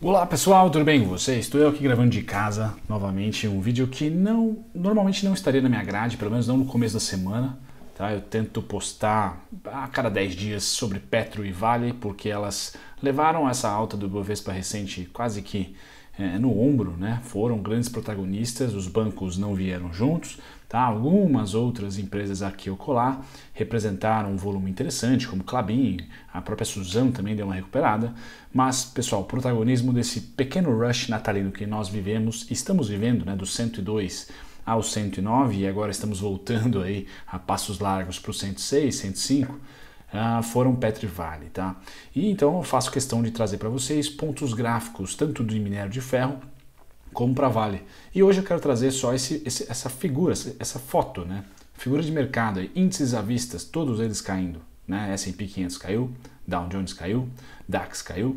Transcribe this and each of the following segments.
Olá pessoal, tudo bem com vocês? Estou eu aqui gravando de casa novamente um vídeo que não normalmente não estaria na minha grade, pelo menos não no começo da semana. Tá? Eu tento postar a cada 10 dias sobre Petro e Vale, porque elas levaram essa alta do Bovespa recente quase que é, no ombro, né? Foram grandes protagonistas, os bancos não vieram juntos, tá? Algumas outras empresas aqui ou colar representaram um volume interessante, como Clabin, a própria Suzano também deu uma recuperada, mas, pessoal, o protagonismo desse pequeno rush natalino que nós vivemos, estamos vivendo, né, do 102 ao 109 e agora estamos voltando aí a passos largos para o 106, 105, ah, foram Petri Vale, tá? E então eu faço questão de trazer para vocês pontos gráficos, tanto do minério de ferro como para Vale. E hoje eu quero trazer só esse, esse, essa figura, essa foto, né? Figura de mercado, índices à vista, todos eles caindo, né? S&P 500 caiu, Dow Jones caiu, DAX caiu,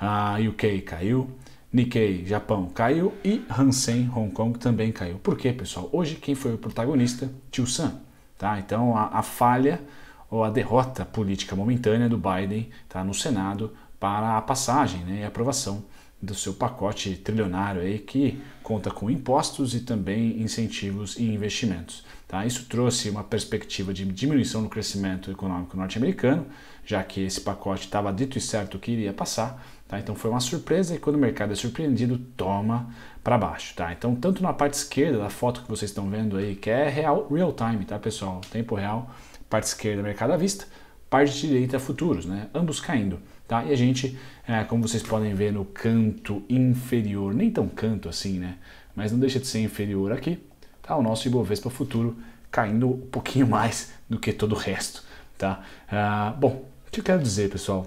a UK caiu, Nikkei Japão caiu e Hansen Hong Kong também caiu. Por quê, pessoal? Hoje quem foi o protagonista? Tio Sam, tá? Então a, a falha ou a derrota política momentânea do Biden tá, no Senado para a passagem né, e aprovação do seu pacote trilionário aí que conta com impostos e também incentivos e investimentos. Tá? Isso trouxe uma perspectiva de diminuição no crescimento econômico norte-americano, já que esse pacote estava dito e certo que iria passar. Tá? Então foi uma surpresa e quando o mercado é surpreendido, toma para baixo. Tá? Então, tanto na parte esquerda da foto que vocês estão vendo aí, que é real, real time, tá pessoal? Tempo real, Parte esquerda, é mercado à vista. Parte direita, é futuros, né? Ambos caindo. Tá? E a gente, é, como vocês podem ver no canto inferior, nem tão canto assim, né? Mas não deixa de ser inferior aqui, tá? O nosso Ibovespa futuro caindo um pouquinho mais do que todo o resto, tá? Ah, bom, o que eu quero dizer, pessoal?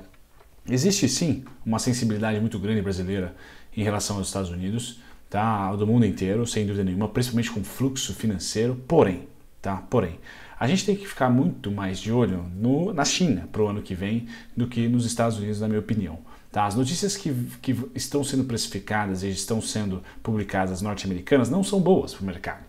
Existe sim uma sensibilidade muito grande brasileira em relação aos Estados Unidos, tá? Do mundo inteiro, sem dúvida nenhuma, principalmente com fluxo financeiro, porém, Tá? Porém, a gente tem que ficar muito mais de olho no, na China para o ano que vem do que nos Estados Unidos, na minha opinião. Tá? As notícias que, que estão sendo precificadas e estão sendo publicadas norte-americanas não são boas para o mercado.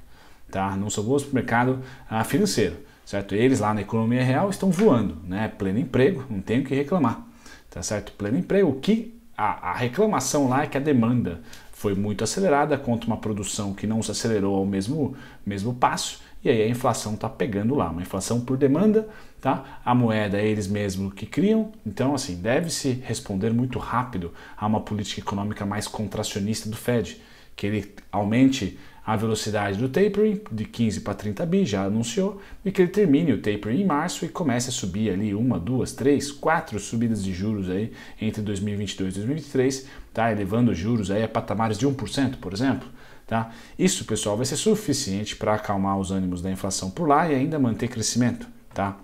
Tá? Não são boas para o mercado ah, financeiro. Certo? Eles lá na economia real estão voando, né? pleno emprego, não tem o que reclamar. Tá certo? Pleno emprego. O que a, a reclamação lá é que a demanda foi muito acelerada contra uma produção que não se acelerou ao mesmo, mesmo passo e aí a inflação está pegando lá, uma inflação por demanda, tá? A moeda é eles mesmos que criam, então assim deve-se responder muito rápido a uma política econômica mais contracionista do Fed, que ele aumente a velocidade do tapering de 15 para 30 bi, já anunciou, e que ele termine o tapering em março e comece a subir ali uma, duas, três, quatro subidas de juros aí entre 2022 e 2023, tá? elevando os juros aí a patamares de 1%, por exemplo. Tá? Isso, pessoal, vai ser suficiente para acalmar os ânimos da inflação por lá e ainda manter crescimento. Tá?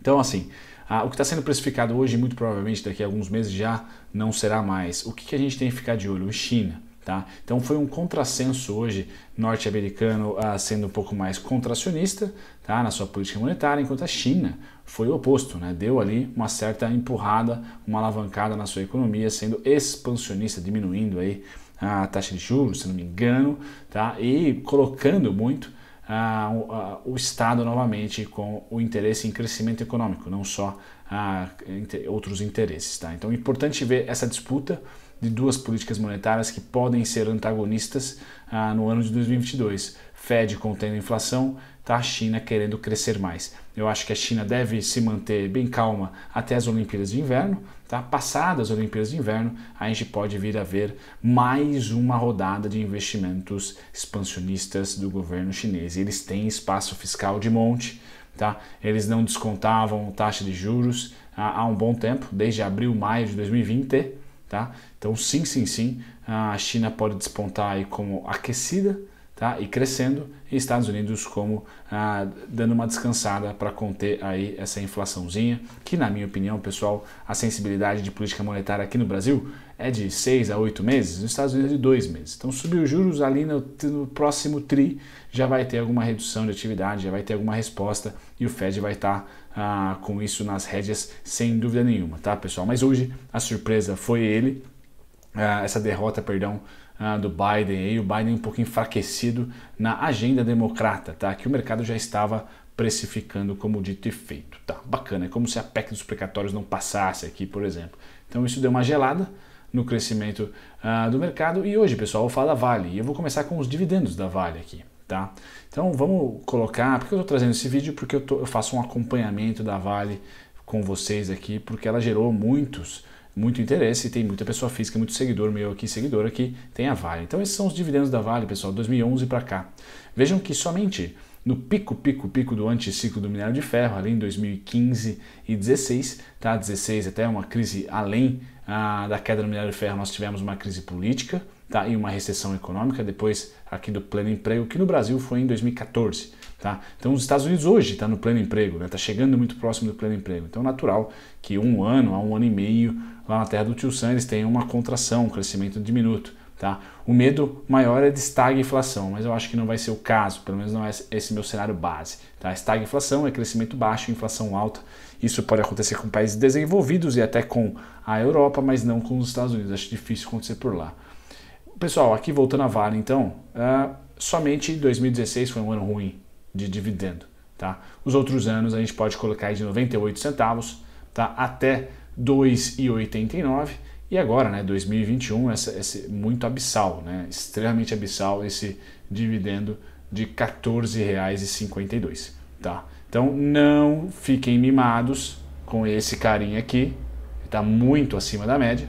Então, assim, o que está sendo precificado hoje, muito provavelmente daqui a alguns meses já não será mais. O que, que a gente tem que ficar de olho? O China. Tá? Então foi um contrassenso hoje norte-americano ah, sendo um pouco mais contracionista tá? na sua política monetária, enquanto a China foi o oposto, né? deu ali uma certa empurrada, uma alavancada na sua economia, sendo expansionista, diminuindo aí a taxa de juros, se não me engano, tá? e colocando muito o, o, Estado novamente com o interesse em crescimento econômico, não só inter, outros interesses. Tá? Então é importante ver essa disputa de duas políticas monetárias que podem ser antagonistas no ano de 2022. Fed contendo inflação tá a China querendo crescer mais. Eu acho que a China deve se manter bem calma até as Olimpíadas de Inverno, tá? Passadas as Olimpíadas de Inverno, a gente pode vir a ver mais uma rodada de investimentos expansionistas do governo chinês. eles têm espaço fiscal de monte, tá? Eles não descontavam taxa de juros ah, há um bom tempo, desde abril, maio de 2020, tá? Então, sim, sim, sim, a China pode despontar aí como aquecida tá? e crescendo, e Estados Unidos como ah, dando uma descansada para conter aí essa inflaçãozinha, que na minha opinião, pessoal, a sensibilidade de política monetária aqui no Brasil é de 6 a 8 meses, nos Estados Unidos é de 2 meses. Então subir os juros ali no, no próximo TRI já vai ter alguma redução de atividade, já vai ter alguma resposta e o Fed vai estar tá, ah, com isso nas rédeas sem dúvida nenhuma, tá pessoal? Mas hoje a surpresa foi ele, ah, essa derrota, perdão, ah, do Biden, e o Biden um pouco enfraquecido na agenda democrata, tá? Que o mercado já estava precificando como dito e feito, tá? Bacana, é como se a PEC dos precatórios não passasse aqui, por exemplo. Então isso deu uma gelada no crescimento ah, do mercado e hoje, pessoal, eu falo da Vale e eu vou começar com os dividendos da Vale aqui. Tá? Então vamos colocar, porque eu estou trazendo esse vídeo, porque eu, tô, eu faço um acompanhamento da Vale com vocês aqui, porque ela gerou muitos muito interesse e tem muita pessoa física, muito seguidor meu aqui, seguidora que tem a Vale. Então esses são os dividendos da Vale, pessoal, 2011 para cá. Vejam que somente no pico, pico, pico do anticiclo do minério de ferro, ali em 2015 e 16, tá? 16 até uma crise além ah, da queda do minério de ferro, nós tivemos uma crise política, tá? E uma recessão econômica depois aqui do pleno emprego, que no Brasil foi em 2014. Tá? Então, os Estados Unidos hoje está no pleno emprego, está né? Tá chegando muito próximo do pleno emprego. Então, é natural que um ano a um ano e meio lá na terra do tio Sam eles tenham uma contração, um crescimento diminuto. Tá? O medo maior é de estagflação, mas eu acho que não vai ser o caso, pelo menos não é esse meu cenário base. Tá? Estagflação é crescimento baixo, inflação alta. Isso pode acontecer com países desenvolvidos e até com a Europa, mas não com os Estados Unidos. Acho difícil acontecer por lá. Pessoal, aqui voltando à Vale, então, uh, somente 2016 foi um ano ruim de dividendo. Tá? Os outros anos a gente pode colocar de 98 centavos tá? até 2,89 e agora, né, 2021, essa, esse muito abissal, né, extremamente abissal esse dividendo de R$ 14,52. Tá? Então não fiquem mimados com esse carinha aqui, está muito acima da média,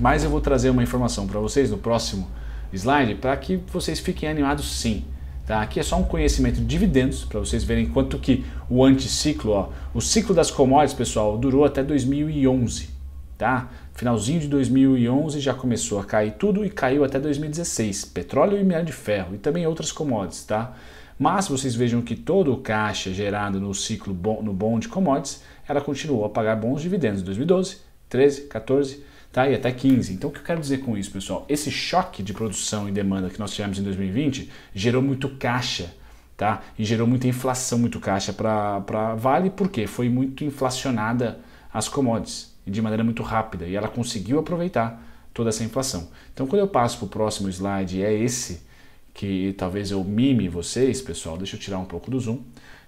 mas eu vou trazer uma informação para vocês no próximo slide para que vocês fiquem animados sim. Tá? Aqui é só um conhecimento de dividendos, para vocês verem quanto que o anticiclo, ó, o ciclo das commodities, pessoal, durou até 2011. Tá? Finalzinho de 2011 já começou a cair tudo e caiu até 2016. Petróleo e minério de ferro e também outras commodities. Tá? Mas vocês vejam que todo o caixa gerado no ciclo bom, no bom de commodities, ela continuou a pagar bons dividendos em 2012, 13, 14, tá? e até 15. Então, o que eu quero dizer com isso, pessoal? Esse choque de produção e demanda que nós tivemos em 2020 gerou muito caixa. Tá? E gerou muita inflação, muito caixa para Vale, porque foi muito inflacionada as commodities de maneira muito rápida e ela conseguiu aproveitar toda essa inflação. Então, quando eu passo para o próximo slide, é esse que talvez eu mime vocês, pessoal. Deixa eu tirar um pouco do zoom,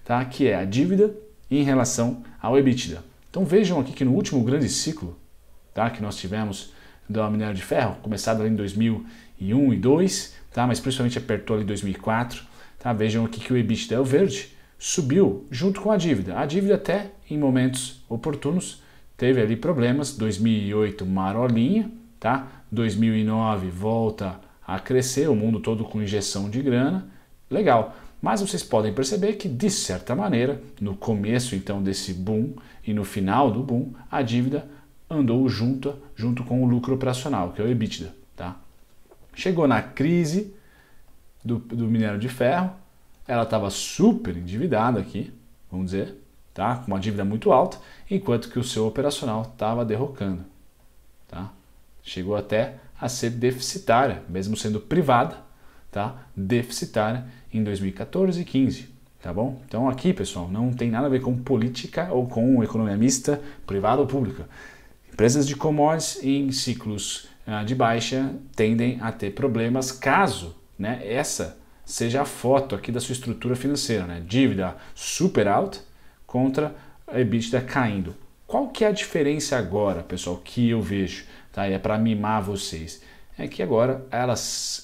tá? Que é a dívida em relação ao EBITDA. Então, vejam aqui que no último grande ciclo tá? que nós tivemos da minério de ferro, começado ali em 2001 e 2, tá? mas principalmente apertou ali em 2004. Tá? Vejam aqui que o EBITDA, é o verde, subiu junto com a dívida. A dívida até em momentos oportunos teve ali problemas, 2008 marolinha, tá? 2009 volta a crescer, o mundo todo com injeção de grana, legal. Mas vocês podem perceber que, de certa maneira, no começo então desse boom e no final do boom, a dívida andou junto, junto com o lucro operacional, que é o EBITDA. Tá? Chegou na crise do, do minério de ferro, ela estava super endividada aqui, vamos dizer, tá? com uma dívida muito alta, enquanto que o seu operacional estava derrocando. Tá? Chegou até a ser deficitária, mesmo sendo privada, tá? deficitária em 2014 e 15. Tá bom? Então aqui, pessoal, não tem nada a ver com política ou com economia mista, privada ou pública. Empresas de commodities em ciclos ah, de baixa tendem a ter problemas caso né, essa seja a foto aqui da sua estrutura financeira, né? dívida super alta contra a EBITDA caindo. Qual que é a diferença agora, pessoal, que eu vejo? Tá? E é para mimar vocês. É que agora ela,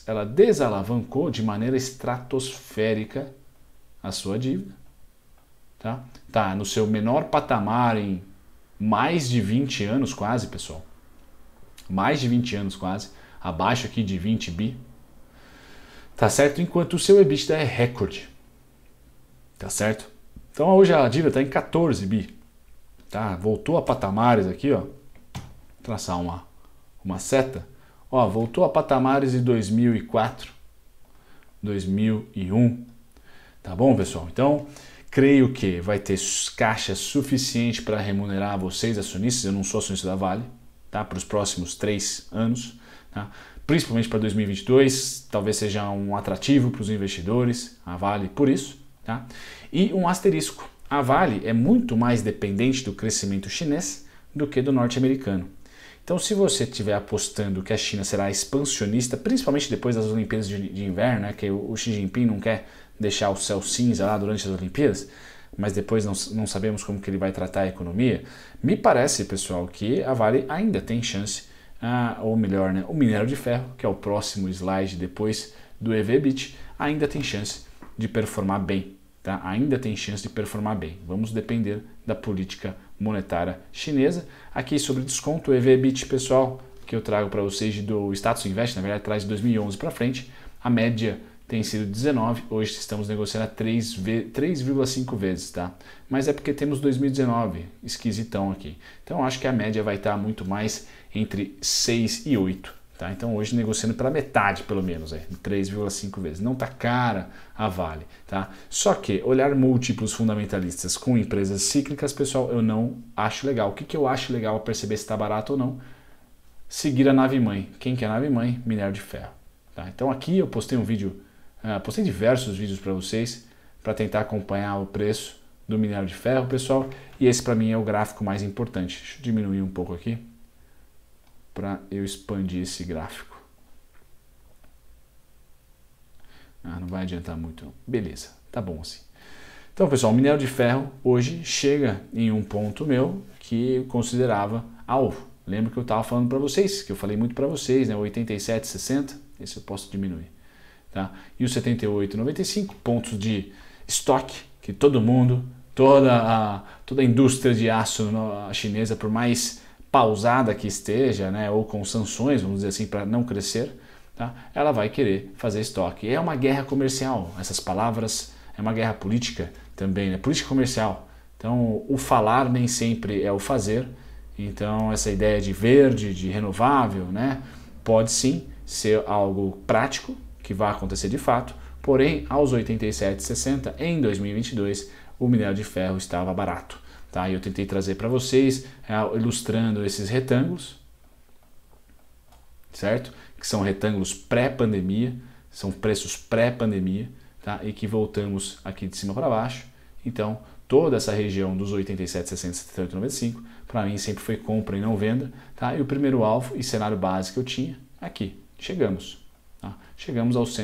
ela desalavancou de maneira estratosférica a sua dívida. Tá? tá no seu menor patamar em mais de 20 anos quase, pessoal. Mais de 20 anos quase, abaixo aqui de 20 bi. Tá certo? Enquanto o seu EBITDA é recorde. Tá certo? Então hoje a dívida está em 14 bi. Tá? Voltou a patamares aqui, ó. Vou traçar uma, uma seta. Ó, voltou a patamares de 2004, 2001. Tá bom, pessoal? Então, Creio que vai ter caixa suficiente para remunerar vocês, acionistas. Eu não sou acionista da Vale, tá? Para os próximos três anos, tá? principalmente para 2022. Talvez seja um atrativo para os investidores, a Vale, por isso, tá? E um asterisco: a Vale é muito mais dependente do crescimento chinês do que do norte-americano. Então, se você estiver apostando que a China será expansionista, principalmente depois das Olimpíadas de, Inverno, né, que o Xi Jinping não quer deixar o céu cinza lá durante as Olimpíadas, mas depois não, não sabemos como que ele vai tratar a economia. Me parece, pessoal, que a Vale ainda tem chance, ah, ou melhor, né, o minério de ferro, que é o próximo slide depois do EVBIT, ainda tem chance de performar bem. Tá? Ainda tem chance de performar bem. Vamos depender da política monetária chinesa. Aqui sobre desconto, EVBIT, pessoal, que eu trago para vocês do Status Invest, na verdade traz de 2011 para frente, a média tem sido 19, hoje estamos negociando a 3,5 vezes, tá? Mas é porque temos 2019, esquisitão aqui. Então acho que a média vai estar tá muito mais entre 6 e 8, tá? Então hoje negociando para metade pelo menos, é, 3,5 vezes. Não tá cara a Vale, tá? Só que olhar múltiplos fundamentalistas com empresas cíclicas, pessoal, eu não acho legal. O que, que eu acho legal perceber se está barato ou não? Seguir a nave mãe. Quem que é a nave mãe? Minério de ferro. Tá? Então aqui eu postei um vídeo ah, postei diversos vídeos para vocês para tentar acompanhar o preço do minério de ferro, pessoal. E esse para mim é o gráfico mais importante. Deixa eu diminuir um pouco aqui para eu expandir esse gráfico. Ah, não vai adiantar muito. Beleza, tá bom assim. Então, pessoal, o minério de ferro hoje chega em um ponto meu que eu considerava alvo. Lembra que eu estava falando para vocês, que eu falei muito para vocês, né? 87,60. Esse eu posso diminuir. Tá? E os 78,95 pontos de estoque que todo mundo, toda a, toda a indústria de aço chinesa, por mais pausada que esteja, né, ou com sanções, vamos dizer assim, para não crescer, tá? ela vai querer fazer estoque. É uma guerra comercial, essas palavras, é uma guerra política também, né? política comercial. Então, o falar nem sempre é o fazer. Então, essa ideia de verde, de renovável, né, pode sim ser algo prático, que vai acontecer de fato, porém, aos 87,60 em 2022, o minério de ferro estava barato. Tá? eu tentei trazer para vocês, é, ilustrando esses retângulos, certo? Que são retângulos pré-pandemia, são preços pré-pandemia, tá? E que voltamos aqui de cima para baixo. Então, toda essa região dos 87,60 60, 78, para mim sempre foi compra e não venda, tá? E o primeiro alvo e cenário base que eu tinha aqui. Chegamos chegamos aos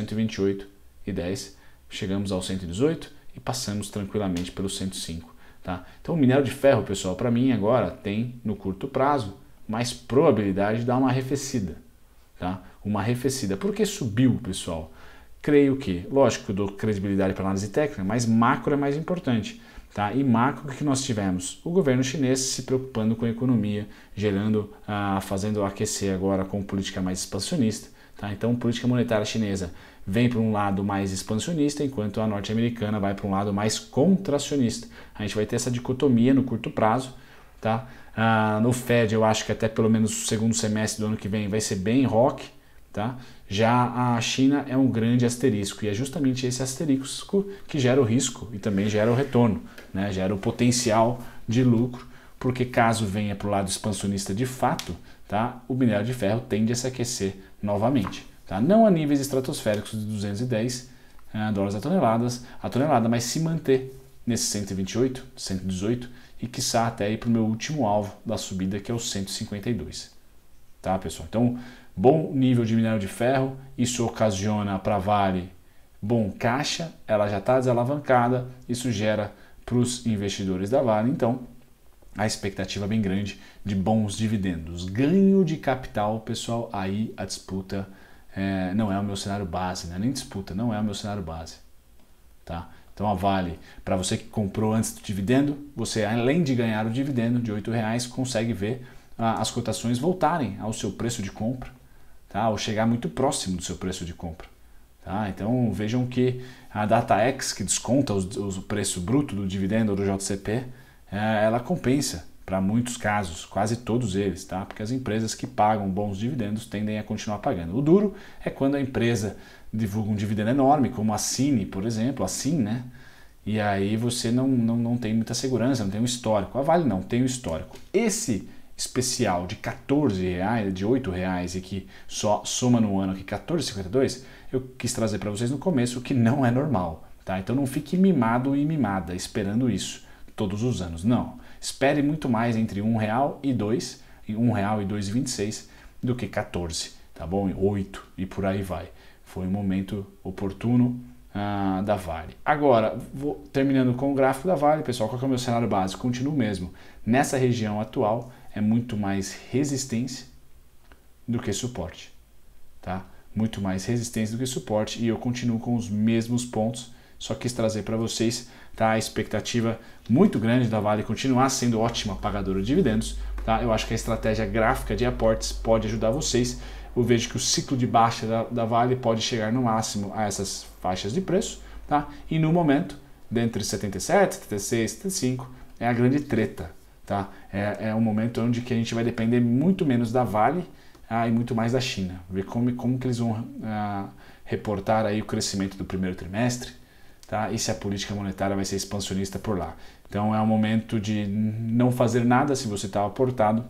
10, chegamos aos 118 e passamos tranquilamente pelos 105. Tá? Então, o minério de ferro, pessoal, para mim agora tem no curto prazo mais probabilidade de dar uma arrefecida. Tá? Uma arrefecida. Por que subiu, pessoal? Creio que, lógico do dou credibilidade para análise técnica, mas macro é mais importante. Tá? E macro que nós tivemos? O governo chinês se preocupando com a economia, gerando, ah, fazendo aquecer agora com política mais expansionista Tá? Então, política monetária chinesa vem para um lado mais expansionista, enquanto a norte-americana vai para um lado mais contracionista. A gente vai ter essa dicotomia no curto prazo. Tá? Ah, no Fed, eu acho que até pelo menos o segundo semestre do ano que vem vai ser bem rock. Tá? Já a China é um grande asterisco, e é justamente esse asterisco que gera o risco e também gera o retorno, né? gera o potencial de lucro, porque caso venha para o lado expansionista de fato, tá? o minério de ferro tende a se aquecer novamente. Tá? Não a níveis estratosféricos de 210 uh, eh, dólares a, toneladas, a tonelada, mas se manter nesse 128, 118 e quiçá até ir para o meu último alvo da subida, que é o 152. Tá, pessoal? Então, bom nível de minério de ferro, isso ocasiona para a Vale bom caixa, ela já está desalavancada, isso gera para os investidores da Vale, então a expectativa é bem grande de bons dividendos. Ganho de capital, pessoal, aí a disputa é, não é o meu cenário base, né? nem disputa, não é o meu cenário base. Tá? Então a Vale, para você que comprou antes do dividendo, você além de ganhar o dividendo de R$ reais consegue ver as cotações voltarem ao seu preço de compra, tá? ou chegar muito próximo do seu preço de compra. Tá? Então vejam que a DataX, que desconta os, os, o preço bruto do dividendo do JCP, é, ela compensa para muitos casos, quase todos eles, tá? Porque as empresas que pagam bons dividendos tendem a continuar pagando. O duro é quando a empresa divulga um dividendo enorme, como a Cine, por exemplo, a Cine, né? E aí você não, não, não tem muita segurança, não tem um histórico. A Vale não tem um histórico. Esse especial de 14 reais, de 8 reais e que só soma no ano aqui 14,52, eu quis trazer para vocês no começo que não é normal, tá? Então não fique mimado e mimada esperando isso todos os anos. Não. Espere muito mais entre um real e dois e um real e 2,26 do que 14, tá bom? 8 e por aí vai. Foi um momento oportuno ah, da Vale. Agora, vou, terminando com o gráfico da Vale, pessoal, qual é o meu cenário básico? continuo mesmo. Nessa região atual é muito mais resistência do que suporte, tá? Muito mais resistência do que suporte e eu continuo com os mesmos pontos, só quis trazer para vocês Tá? A expectativa muito grande da Vale continuar sendo ótima pagadora de dividendos. Tá? Eu acho que a estratégia gráfica de aportes pode ajudar vocês. Eu vejo que o ciclo de baixa da, da Vale pode chegar no máximo a essas faixas de preço. Tá? E no momento, dentre 77, 76, 75, é a grande treta. Tá? É, é um momento onde que a gente vai depender muito menos da Vale ah, e muito mais da China. Ver como, como que eles vão ah, reportar aí o crescimento do primeiro trimestre, tá? e se a política monetária vai ser expansionista por lá. Então é o momento de não fazer nada se você está aportado,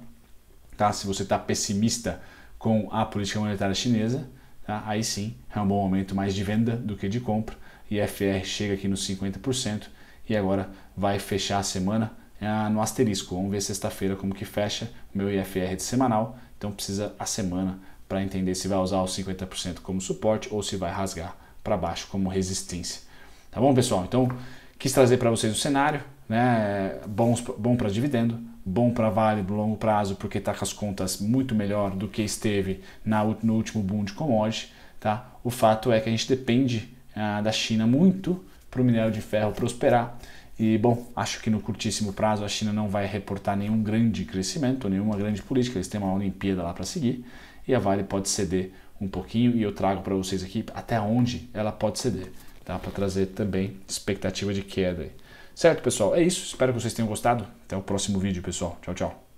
tá? se você está pessimista com a política monetária chinesa, tá? aí sim é um bom momento mais de venda do que de compra. IFR chega aqui nos 50% e agora vai fechar a semana é, no asterisco. Vamos ver sexta-feira como que fecha o meu IFR de semanal. Então precisa a semana para entender se vai usar os 50% como suporte ou se vai rasgar para baixo como resistência. Tá bom, pessoal? Então, quis trazer para vocês o cenário, né? Bons, bom para dividendo, bom para Vale do longo prazo, porque está com as contas muito melhor do que esteve na, no último boom de commodity. Tá? O fato é que a gente depende ah, da China muito para o minério de ferro prosperar. E, bom, acho que no curtíssimo prazo a China não vai reportar nenhum grande crescimento, nenhuma grande política. Eles têm uma Olimpíada lá para seguir e a Vale pode ceder um pouquinho e eu trago para vocês aqui até onde ela pode ceder tá? para trazer também expectativa de queda. Certo, pessoal? É isso. Espero que vocês tenham gostado. Até o próximo vídeo, pessoal. Tchau, tchau.